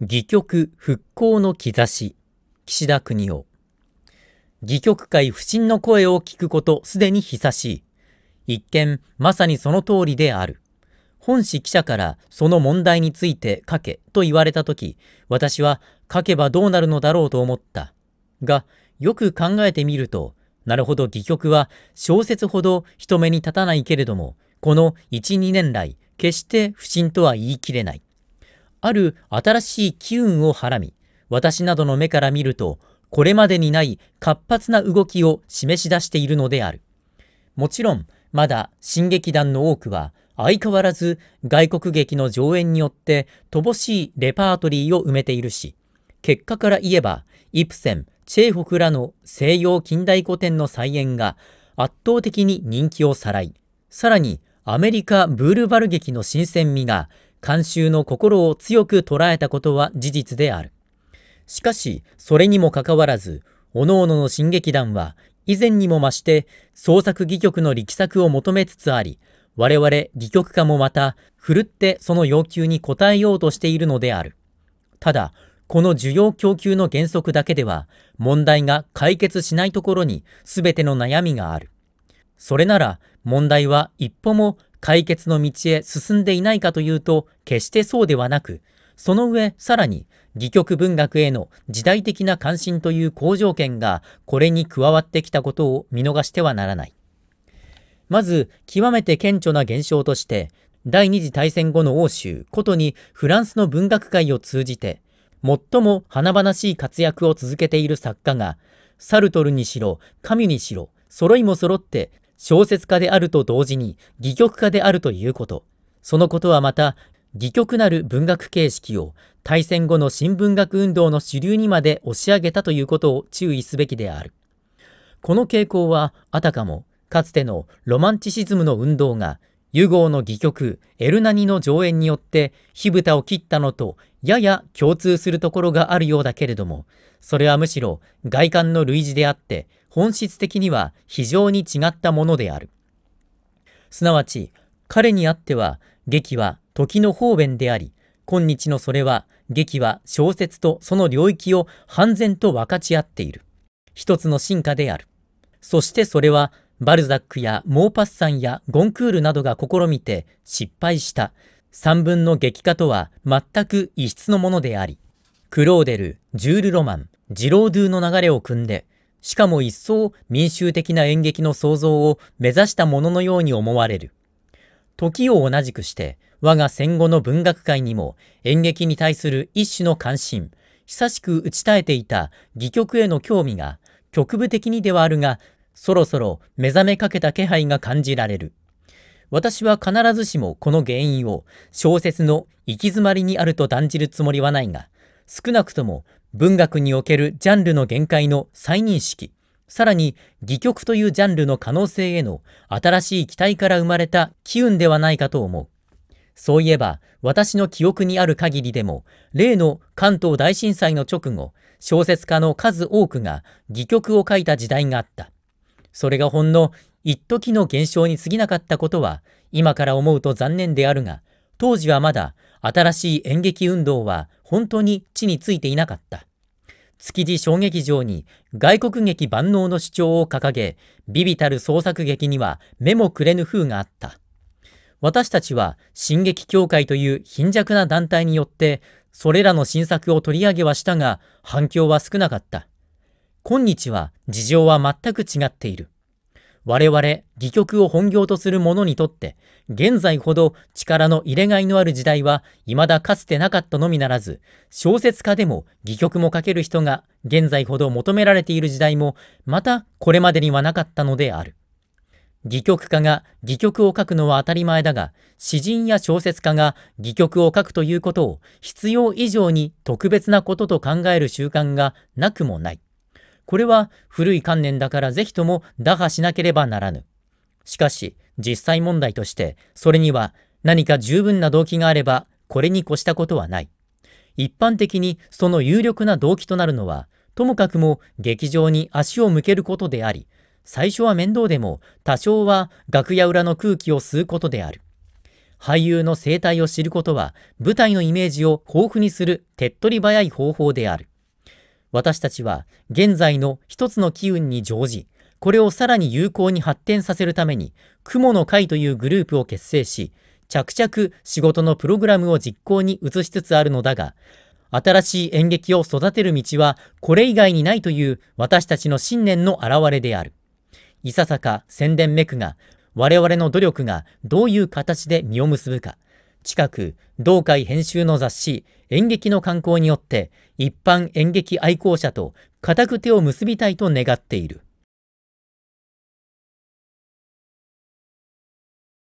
戯曲復興の兆し岸田邦夫戯曲界不振の声を聞くことすでに久しい一見まさにその通りである本誌記者からその問題について書けと言われた時私は書けばどうなるのだろうと思ったがよく考えてみるとなるほど戯曲は小説ほど人目に立たないけれどもこの12年来決して不振とは言い切れないある新しい機運をはらみ、私などの目から見ると、これまでにない活発な動きを示し出しているのである。もちろん、まだ新劇団の多くは、相変わらず外国劇の上演によって乏しいレパートリーを埋めているし、結果から言えば、イプセン、チェーホフらの西洋近代古典の再演が圧倒的に人気をさらい、さらにアメリカブールバル劇の新鮮味が慣習の心を強く捉えたことは事実である。しかし、それにもかかわらず、各々の新劇団は、以前にも増して、創作戯曲の力作を求めつつあり、我々戯曲家もまた、ふるってその要求に応えようとしているのである。ただ、この需要供給の原則だけでは、問題が解決しないところにすべての悩みがある。それなら、問題は一歩も解決の道へ進んでいないかというと、決してそうではなく、その上、さらに、戯曲文学への時代的な関心という好条件が、これに加わってきたことを見逃してはならない。まず、極めて顕著な現象として、第二次大戦後の欧州、ことにフランスの文学界を通じて、最も華々しい活躍を続けている作家が、サルトルにしろ、カミュにしろ、揃いも揃って小説家であると同時に戯曲家であるということ。そのことはまた、戯曲なる文学形式を大戦後の新文学運動の主流にまで押し上げたということを注意すべきである。この傾向はあたかもかつてのロマンチシズムの運動がユゴーの戯曲エルナニの上演によって火蓋を切ったのとやや共通するところがあるようだけれども、それはむしろ外観の類似であって、本質的には非常に違ったものである。すなわち、彼にあっては、劇は時の方便であり、今日のそれは、劇は小説とその領域を半然と分かち合っている。一つの進化である。そしてそれは、バルザックやモーパッサンやゴンクールなどが試みて失敗した三文の激化とは全く異質のものであり、クローデル、ジュール・ロマン、ジロードゥの流れを組んで、しかも一層民衆的な演劇の創造を目指したもののように思われる。時を同じくして、我が戦後の文学界にも演劇に対する一種の関心、久しく打ち絶えていた戯曲への興味が、局部的にではあるが、そろそろ目覚めかけた気配が感じられる。私は必ずしもこの原因を小説の行き詰まりにあると断じるつもりはないが、少なくとも文学におけるジャンルの限界の再認識、さらに、戯曲というジャンルの可能性への新しい期待から生まれた機運ではないかと思う。そういえば、私の記憶にある限りでも、例の関東大震災の直後、小説家の数多くが戯曲を書いた時代があった。それがほんの一時の現象に過ぎなかったことは、今から思うと残念であるが、当時はまだ新しい演劇運動は本当に地についていなかった。築地小劇場に外国劇万能の主張を掲げ、ビビたる創作劇には目もくれぬ風があった。私たちは進撃協会という貧弱な団体によって、それらの新作を取り上げはしたが、反響は少なかった。今日は事情は全く違っている。我々、戯曲を本業とする者にとって、現在ほど力の入れがいのある時代は、未だかつてなかったのみならず、小説家でも戯曲も書ける人が、現在ほど求められている時代も、またこれまでにはなかったのである。戯曲家が戯曲を書くのは当たり前だが、詩人や小説家が戯曲を書くということを必要以上に特別なことと考える習慣がなくもない。これは古い観念だからぜひとも打破しなければならぬ。しかし、実際問題として、それには何か十分な動機があれば、これに越したことはない。一般的にその有力な動機となるのは、ともかくも劇場に足を向けることであり、最初は面倒でも多少は楽屋裏の空気を吸うことである。俳優の生態を知ることは舞台のイメージを豊富にする手っ取り早い方法である。私たちは現在の一つの機運に乗じ、これをさらに有効に発展させるために、雲の会というグループを結成し、着々仕事のプログラムを実行に移しつつあるのだが、新しい演劇を育てる道はこれ以外にないという私たちの信念の表れである。いささか宣伝めくが、我々の努力がどういう形で実を結ぶか、近く同会編集の雑誌演劇の刊行によって一般演劇愛好者と固く手を結びたいと願っている。